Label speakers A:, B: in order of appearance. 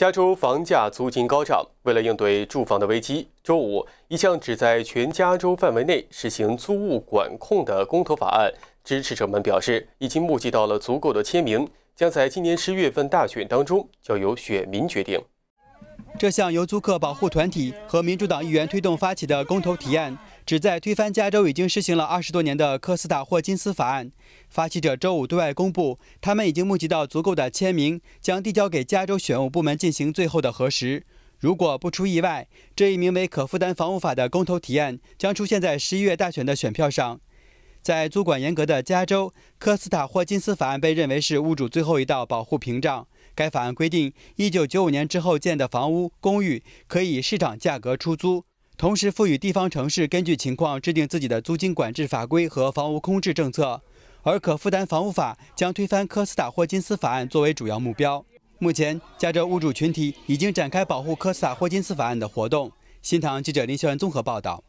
A: 加州房价、租金高涨，为了应对住房的危机，周五一项只在全加州范围内实行租务管控的公投法案支持者们表示，已经募集到了足够的签名，将在今年十月份大选当中交由选民决定。
B: 这项由租客保护团体和民主党议员推动发起的公投提案。旨在推翻加州已经实行了二十多年的科斯塔霍金斯法案，发起者周五对外公布，他们已经募集到足够的签名，将递交给加州选务部门进行最后的核实。如果不出意外，这一名为《可负担房屋法》的公投提案将出现在十一月大选的选票上。在租管严格的加州，科斯塔霍金斯法案被认为是屋主最后一道保护屏障。该法案规定，一九九五年之后建的房屋、公寓可以市场价格出租。同时，赋予地方城市根据情况制定自己的租金管制法规和房屋空置政策。而可负担房屋法将推翻科斯塔霍金斯法案作为主要目标。目前，加州物主群体已经展开保护科斯塔霍金斯法案的活动。新唐记者林秀恩综合报道。